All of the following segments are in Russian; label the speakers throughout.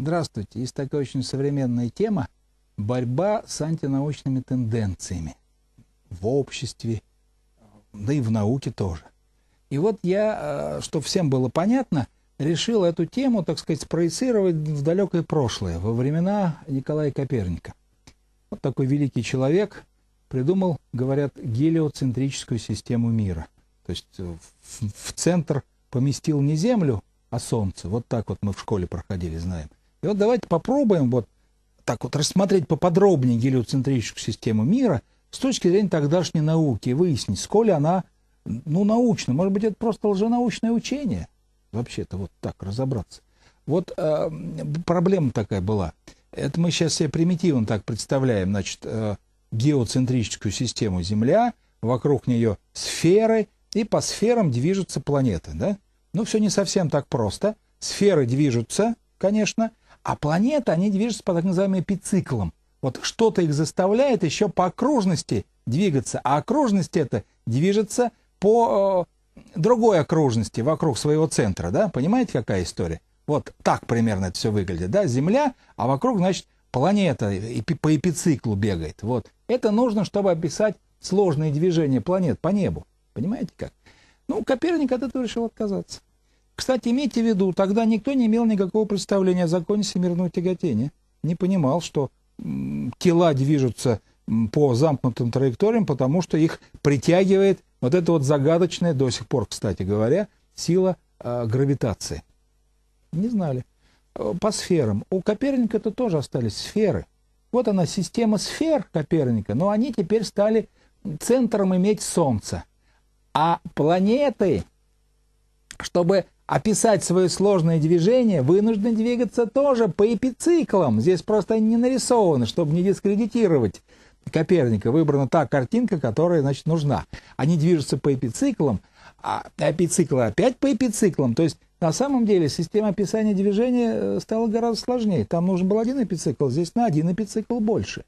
Speaker 1: Здравствуйте. Есть такая очень современная тема – борьба с антинаучными тенденциями в обществе, да и в науке тоже. И вот я, э, чтобы всем было понятно, решил эту тему, так сказать, спроецировать в далекое прошлое, во времена Николая Коперника. Вот такой великий человек придумал, говорят, гелиоцентрическую систему мира. То есть э, в, в центр поместил не Землю, а Солнце. Вот так вот мы в школе проходили, знаем. И вот давайте попробуем вот так вот рассмотреть поподробнее гелиоцентрическую систему мира с точки зрения тогдашней науки и выяснить, сколь она ну, научна. Может быть, это просто лженаучное учение. Вообще-то вот так разобраться. Вот э, проблема такая была. Это мы сейчас себе примитивно так представляем, значит, э, геоцентрическую систему Земля, вокруг нее сферы, и по сферам движутся планеты, да? Ну, все не совсем так просто. Сферы движутся, конечно, а планеты, они движутся по так называемым эпициклам. Вот что-то их заставляет еще по окружности двигаться, а окружность это движется по э, другой окружности вокруг своего центра, да? Понимаете, какая история? Вот так примерно это все выглядит, да? Земля, а вокруг, значит, планета эпи, по эпициклу бегает. Вот. Это нужно, чтобы описать сложные движения планет по небу. Понимаете как? Ну, Коперник от этого решил отказаться. Кстати, имейте в виду, тогда никто не имел никакого представления о законе всемирного тяготения. Не понимал, что тела движутся по замкнутым траекториям, потому что их притягивает вот эта вот загадочная, до сих пор, кстати говоря, сила э, гравитации. Не знали. Э, по сферам. У Коперника-то тоже остались сферы. Вот она, система сфер Коперника, но они теперь стали центром иметь Солнце. А планеты, чтобы описать свое сложное движение вынуждены двигаться тоже по эпициклам. Здесь просто не нарисованы, чтобы не дискредитировать Коперника. Выбрана та картинка, которая, значит, нужна. Они движутся по эпициклам, а эпициклы опять по эпициклам. То есть, на самом деле, система описания движения э, стала гораздо сложнее. Там нужен был один эпицикл, здесь на один эпицикл больше.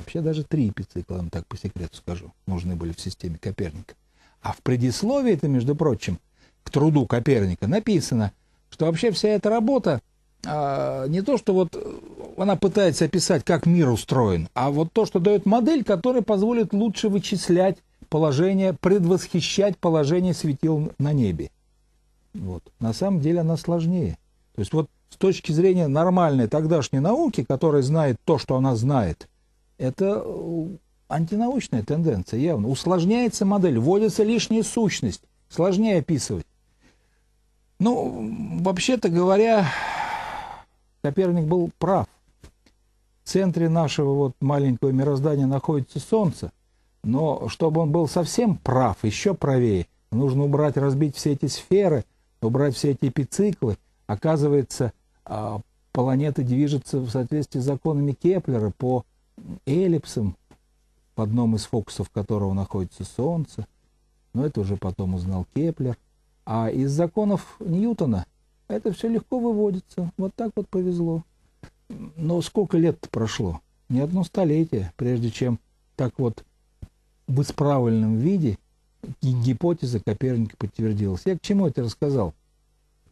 Speaker 1: Вообще даже три эпицикла, вам так по секрету скажу, нужны были в системе Коперника. А в предисловии это, между прочим, к труду Коперника написано, что вообще вся эта работа а, не то, что вот э, она пытается описать, как мир устроен, а вот то, что дает модель, которая позволит лучше вычислять положение, предвосхищать положение светил на небе. Вот. На самом деле она сложнее. То есть вот с точки зрения нормальной тогдашней науки, которая знает то, что она знает, это э, антинаучная тенденция явно. Усложняется модель, вводится лишняя сущность, сложнее описывать. Ну, вообще-то говоря, Коперник был прав. В центре нашего вот маленького мироздания находится Солнце. Но чтобы он был совсем прав, еще правее, нужно убрать, разбить все эти сферы, убрать все эти эпициклы. Оказывается, а, планеты движутся в соответствии с законами Кеплера по эллипсам, в одном из фокусов которого находится Солнце. Но это уже потом узнал Кеплер – а из законов Ньютона это все легко выводится. Вот так вот повезло. Но сколько лет прошло? Не одно столетие, прежде чем так вот в исправленном виде гипотеза Коперника подтвердилась. Я к чему это рассказал?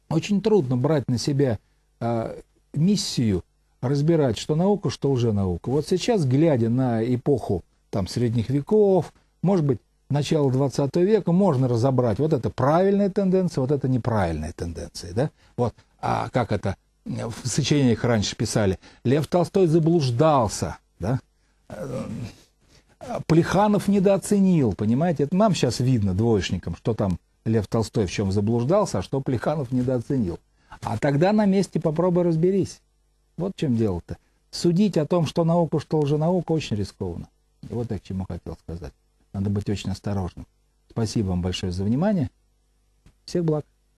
Speaker 1: Очень трудно брать на себя э, миссию разбирать, что наука, что уже наука. Вот сейчас, глядя на эпоху там, средних веков, может быть, начала 20 века можно разобрать, вот это правильная тенденция, вот это неправильная тенденция. Да? Вот, а как это в сочинениях раньше писали, Лев Толстой заблуждался, да? Э, Плеханов недооценил, понимаете, это нам сейчас видно, двоечникам, что там Лев Толстой в чем заблуждался, а что Плеханов недооценил. А тогда на месте попробуй разберись. Вот в чем дело-то. Судить о том, что наука, что лженаука, очень рискованно. И вот я к чему хотел сказать. Надо быть очень осторожным. Спасибо вам большое за внимание. Всех благ.